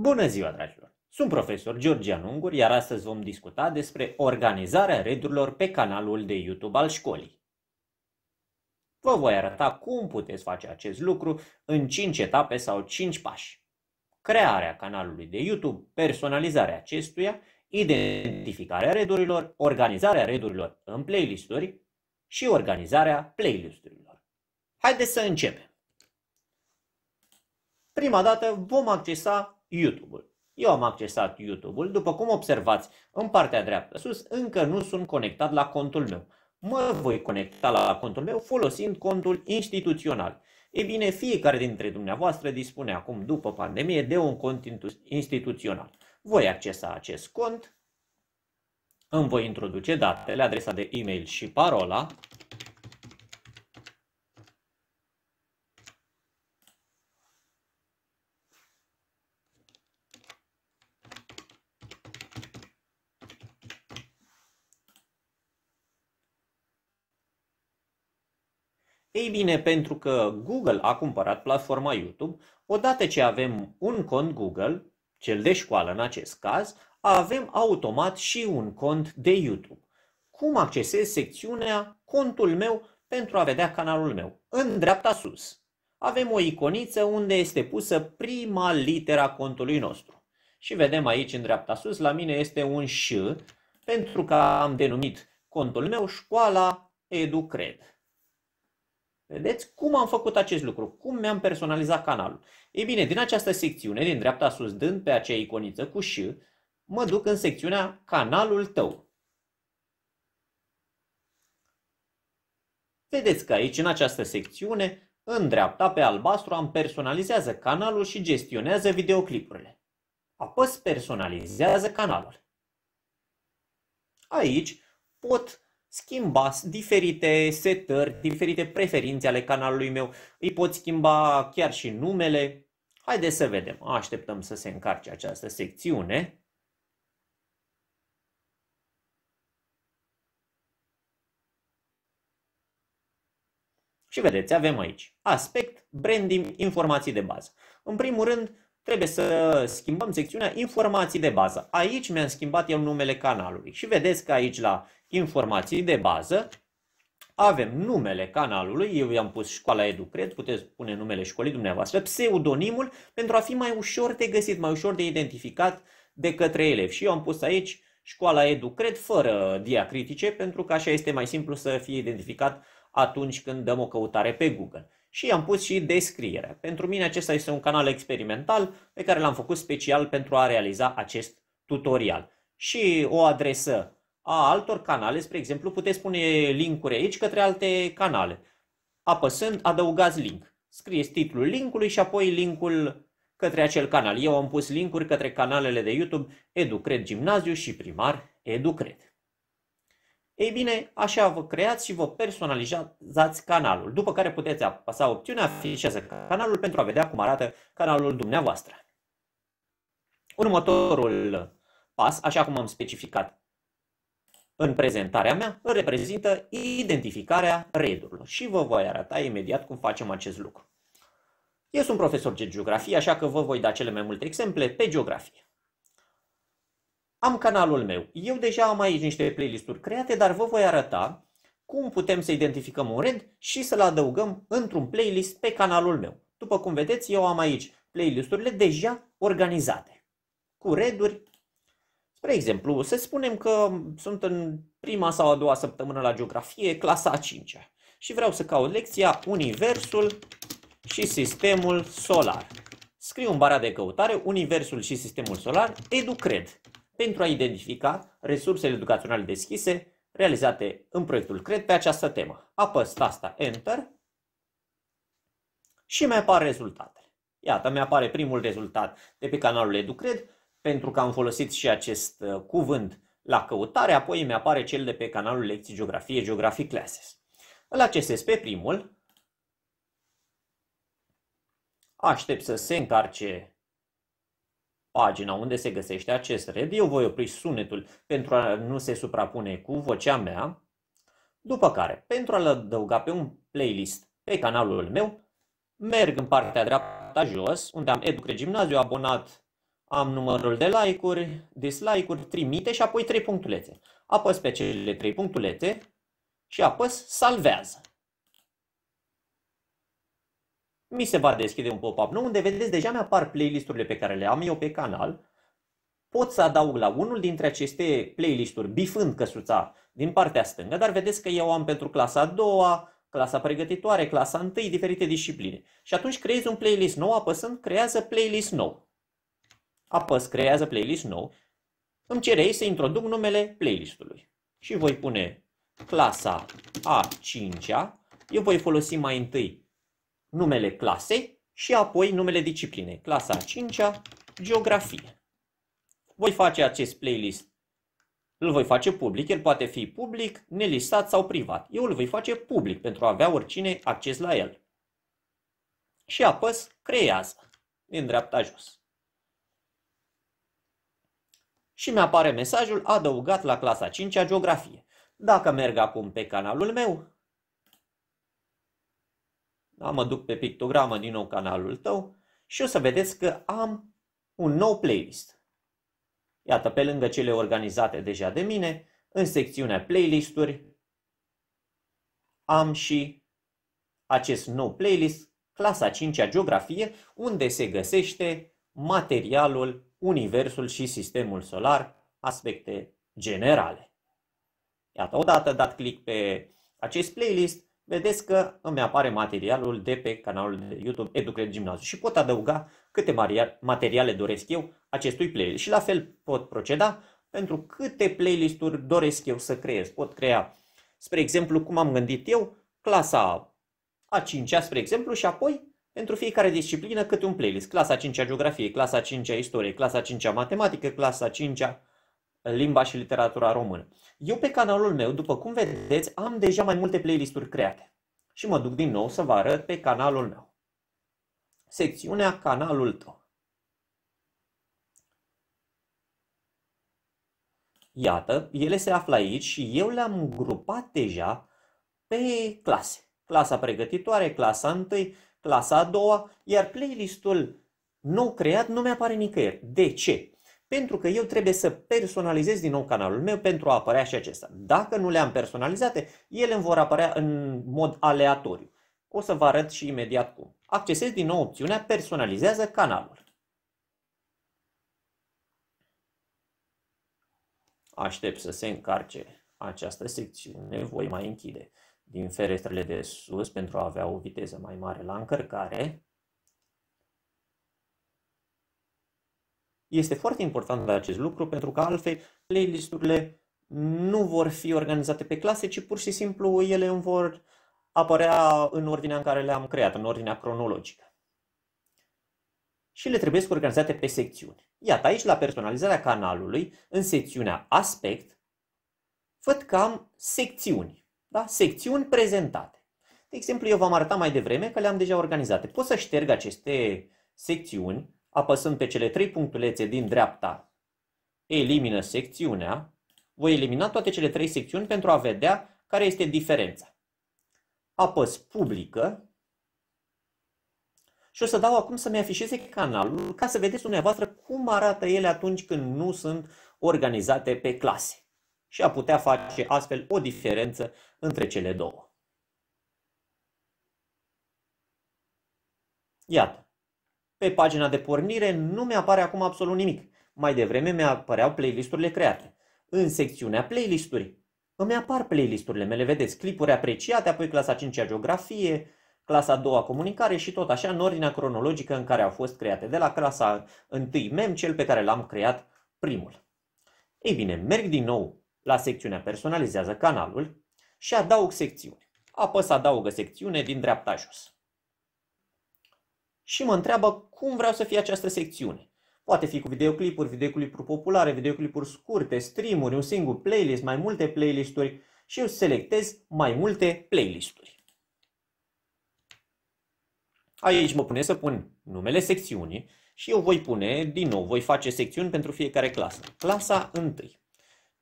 Bună ziua, dragilor! Sunt profesor Georgian Ungur, iar astăzi vom discuta despre organizarea redurilor pe canalul de YouTube al școlii. Vă voi arăta cum puteți face acest lucru în 5 etape sau 5 pași. Crearea canalului de YouTube, personalizarea acestuia, identificarea redurilor, organizarea redurilor în playlisturi și organizarea playlisturilor. Haideți să începem! Prima dată vom accesa YouTube-ul. Eu am accesat YouTube-ul, după cum observați, în partea dreaptă sus, încă nu sunt conectat la contul meu. Mă voi conecta la contul meu folosind contul instituțional. Ei bine, fiecare dintre dumneavoastră dispune acum, după pandemie, de un cont instituțional. Voi accesa acest cont, îmi voi introduce datele, adresa de e-mail și parola, Ei bine, pentru că Google a cumpărat platforma YouTube, odată ce avem un cont Google, cel de școală în acest caz, avem automat și un cont de YouTube. Cum accesez secțiunea Contul meu pentru a vedea canalul meu? În dreapta sus avem o iconiță unde este pusă prima litera contului nostru. Și vedem aici în dreapta sus, la mine este un ș, pentru că am denumit contul meu școala EduCred. Vedeți cum am făcut acest lucru, cum mi-am personalizat canalul. Ei bine, din această secțiune, din dreapta sus, dând pe acea iconiță cu ș, mă duc în secțiunea canalul tău. Vedeți că aici, în această secțiune, în dreapta, pe albastru, am personalizează canalul și gestionează videoclipurile. Apăs personalizează canalul. Aici pot schimba diferite setări, diferite preferințe ale canalului meu, îi pot schimba chiar și numele. Haideți să vedem, așteptăm să se încarce această secțiune. Și vedeți, avem aici aspect, branding, informații de bază. În primul rând, trebuie să schimbăm secțiunea informații de bază. Aici mi-am schimbat eu numele canalului și vedeți că aici la informații de bază avem numele canalului, eu i-am pus școala Educred, puteți pune numele școlii dumneavoastră, pseudonimul, pentru a fi mai ușor de găsit, mai ușor de identificat de către elevi. Și eu am pus aici școala Educred fără diacritice, pentru că așa este mai simplu să fie identificat atunci când dăm o căutare pe Google și i-am pus și descriere. Pentru mine acesta este un canal experimental pe care l-am făcut special pentru a realiza acest tutorial. Și o adresă a altor canale, spre exemplu, puteți pune linkuri aici către alte canale. Apăsând, adăugați link. Scrieți titlul linkului și apoi linkul către acel canal. Eu am pus linkuri către canalele de YouTube EduCred Gimnaziu și Primar EduCred. Ei bine, așa vă creați și vă personalizați canalul, după care puteți apăsa opțiunea Afișează canalul pentru a vedea cum arată canalul dumneavoastră. Următorul pas, așa cum am specificat în prezentarea mea, reprezintă identificarea redurilor și vă voi arăta imediat cum facem acest lucru. Eu sunt profesor de geografie, așa că vă voi da cele mai multe exemple pe geografie am canalul meu. Eu deja am aici niște playlisturi create, dar vă voi arăta cum putem să identificăm un rând și să-l adăugăm într-un playlist pe canalul meu. După cum vedeți, eu am aici playlisturile deja organizate, cu reduri. Spre exemplu, să spunem că sunt în prima sau a doua săptămână la geografie, clasa a 5 -a, și vreau să caut lecția Universul și Sistemul Solar. Scriu în bara de căutare Universul și Sistemul Solar, EduCred pentru a identifica resursele educaționale deschise realizate în proiectul CRED pe această temă. Apăs tasta Enter și mi apar rezultatele. Iată, mi apare primul rezultat de pe canalul EduCred, pentru că am folosit și acest uh, cuvânt la căutare, apoi mi apare cel de pe canalul Lecții Geografie, Geographic Classes. Îl accesez pe primul, aștept să se încarce pagina unde se găsește acest red, eu voi opri sunetul pentru a nu se suprapune cu vocea mea, după care, pentru a-l adăuga pe un playlist pe canalul meu, merg în partea dreapta jos, unde am Educre Gimnaziu, abonat, am numărul de like-uri, dislike-uri, trimite și apoi trei punctulețe. Apăs pe cele trei punctulețe și apăs salvează mi se va deschide un pop-up nou unde vedeți deja mi-apar playlisturile pe care le am eu pe canal. Pot să adaug la unul dintre aceste playlisturi bifând căsuța din partea stângă, dar vedeți că eu am pentru clasa a doua, clasa pregătitoare, clasa întâi, diferite discipline. Și atunci creez un playlist nou apăsând creează playlist nou. Apăs creează playlist nou. Îmi cere ei să introduc numele playlistului. Și voi pune clasa A5-a. Eu voi folosi mai întâi numele clasei și apoi numele disciplinei. Clasa a 5-a, geografie. Voi face acest playlist, îl voi face public, el poate fi public, nelistat sau privat. Eu îl voi face public pentru a avea oricine acces la el. Și apăs creează, în dreapta jos. Și mi-apare mesajul adăugat la clasa 5-a geografie. Dacă merg acum pe canalul meu, da? mă duc pe pictogramă din nou canalul tău și o să vedeți că am un nou playlist. Iată, pe lângă cele organizate deja de mine, în secțiunea playlisturi am și acest nou playlist, clasa 5-a geografie, unde se găsește materialul, universul și sistemul solar, aspecte generale. Iată, odată dat click pe acest playlist, vedeți că îmi apare materialul de pe canalul de YouTube Educred Gimnaziu și pot adăuga câte materiale doresc eu acestui playlist. Și la fel pot proceda pentru câte playlisturi doresc eu să creez. Pot crea, spre exemplu, cum am gândit eu, clasa a 5 spre exemplu, și apoi pentru fiecare disciplină câte un playlist. Clasa 5-a geografie, clasa 5-a istorie, clasa 5-a matematică, clasa 5-a limba și literatura română. Eu pe canalul meu, după cum vedeți, am deja mai multe playlisturi create. Și mă duc din nou să vă arăt pe canalul meu. Secțiunea canalul tău. Iată, ele se află aici și eu le-am grupat deja pe clase. Clasa pregătitoare, clasa 1, clasa a doua, iar playlistul nou creat nu mi-apare nicăieri. De ce? Pentru că eu trebuie să personalizez din nou canalul meu pentru a apărea și acesta. Dacă nu le-am personalizate, ele îmi vor apărea în mod aleatoriu. O să vă arăt și imediat cum. Accesez din nou opțiunea Personalizează canalul. Aștept să se încarce această secțiune. Voi mai închide din ferestrele de sus pentru a avea o viteză mai mare la încărcare. Este foarte important de acest lucru pentru că altfel playlisturile nu vor fi organizate pe clase, ci pur și simplu ele îmi vor apărea în ordinea în care le-am creat, în ordinea cronologică. Și le trebuie organizate pe secțiuni. Iată, aici la personalizarea canalului, în secțiunea aspect, văd că am secțiuni. Da? Secțiuni prezentate. De exemplu, eu v-am arătat mai devreme că le-am deja organizate. Pot să șterg aceste secțiuni apăsând pe cele trei punctulețe din dreapta, elimină secțiunea, voi elimina toate cele trei secțiuni pentru a vedea care este diferența. Apăs publică și o să dau acum să-mi afișeze canalul ca să vedeți dumneavoastră cum arată ele atunci când nu sunt organizate pe clase și a putea face astfel o diferență între cele două. Iată, pe pagina de pornire nu mi-apare acum absolut nimic. Mai devreme mi-apăreau playlisturile create. În secțiunea playlisturi îmi apar playlisturile mele, vedeți, clipuri apreciate, apoi clasa 5 geografie, clasa 2 comunicare și tot așa în ordinea cronologică în care au fost create, de la clasa 1 mem, cel pe care l-am creat primul. Ei bine, merg din nou la secțiunea personalizează canalul și adaug secțiune. Apăs adaugă secțiune din dreapta jos și mă întreabă cum vreau să fie această secțiune. Poate fi cu videoclipuri, videoclipuri populare, videoclipuri scurte, streamuri, un singur playlist, mai multe playlisturi și eu selectez mai multe playlisturi. Aici mă pune să pun numele secțiunii și eu voi pune, din nou, voi face secțiuni pentru fiecare clasă. Clasa 1.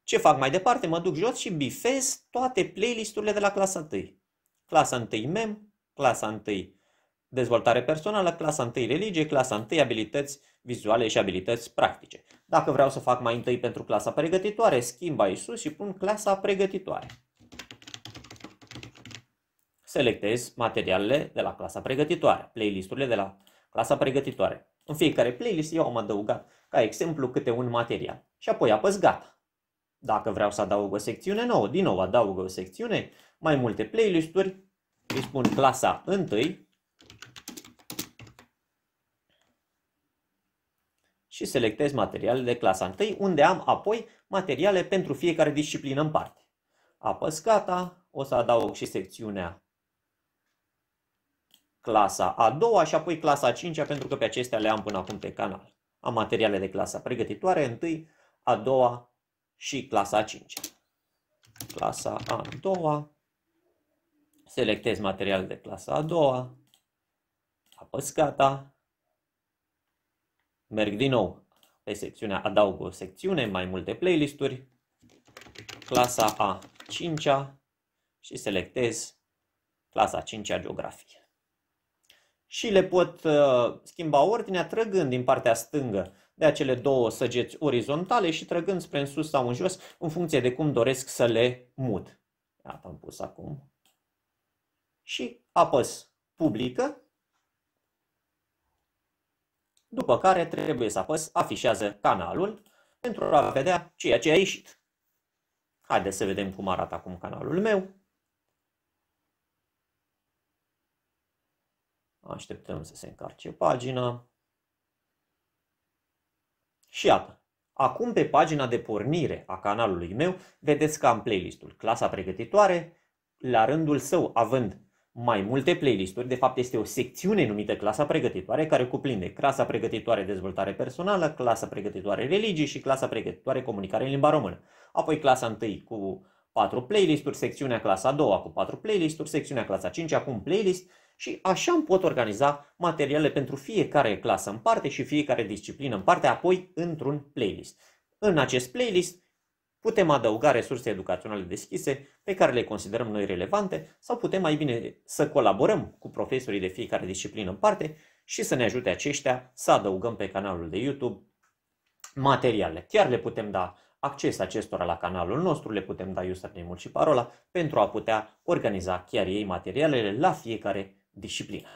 Ce fac mai departe? Mă duc jos și bifez toate playlisturile de la clasa 1. Clasa 1 mem, clasa 1 dezvoltare personală, clasa 1 religie, clasa 1 abilități vizuale și abilități practice. Dacă vreau să fac mai întâi pentru clasa pregătitoare, schimb aici sus și pun clasa pregătitoare. Selectez materialele de la clasa pregătitoare, playlisturile de la clasa pregătitoare. În fiecare playlist eu am adăugat ca exemplu câte un material și apoi apăs gata. Dacă vreau să adaug o secțiune nouă, din nou adaug o secțiune, mai multe playlisturi, îi spun clasa 1, și selectez materiale de clasa 1, unde am apoi materiale pentru fiecare disciplină în parte. Apăs gata, o să adaug și secțiunea clasa a doua și apoi clasa a cincea, pentru că pe acestea le am până acum pe canal. Am materiale de clasa pregătitoare, întâi, a doua și clasa a cincea. Clasa a doua, selectez materiale de clasa a doua, apăs gata, Merg din nou pe secțiunea Adaug o secțiune, mai multe playlisturi, clasa a 5-a și selectez clasa 5-a geografie. Și le pot uh, schimba ordinea trăgând din partea stângă de acele două săgeți orizontale și trăgând spre în sus sau în jos în funcție de cum doresc să le mut. Iată, am pus acum. Și apăs publică după care trebuie să apăs afișează canalul pentru a vedea ceea ce a ieșit. Haideți să vedem cum arată acum canalul meu. Așteptăm să se încarce pagina. Și iată, acum pe pagina de pornire a canalului meu, vedeți că am playlistul Clasa Pregătitoare, la rândul său având mai multe playlisturi. De fapt, este o secțiune numită clasa pregătitoare care cuprinde clasa pregătitoare dezvoltare personală, clasa pregătitoare religii și clasa pregătitoare comunicare în limba română. Apoi clasa 1 cu 4 playlisturi, secțiunea clasa 2 cu 4 playlisturi, secțiunea clasa 5 cu un playlist și așa îmi pot organiza materiale pentru fiecare clasă în parte și fiecare disciplină în parte, apoi într-un playlist. În acest playlist Putem adăuga resurse educaționale deschise pe care le considerăm noi relevante sau putem mai bine să colaborăm cu profesorii de fiecare disciplină în parte și să ne ajute aceștia să adăugăm pe canalul de YouTube materiale. Chiar le putem da acces acestora la canalul nostru, le putem da username-ul și parola pentru a putea organiza chiar ei materialele la fiecare disciplină.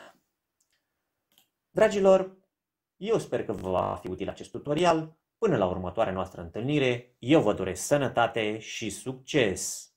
Dragilor, eu sper că vă va fi util acest tutorial. Până la următoarea noastră întâlnire, eu vă doresc sănătate și succes!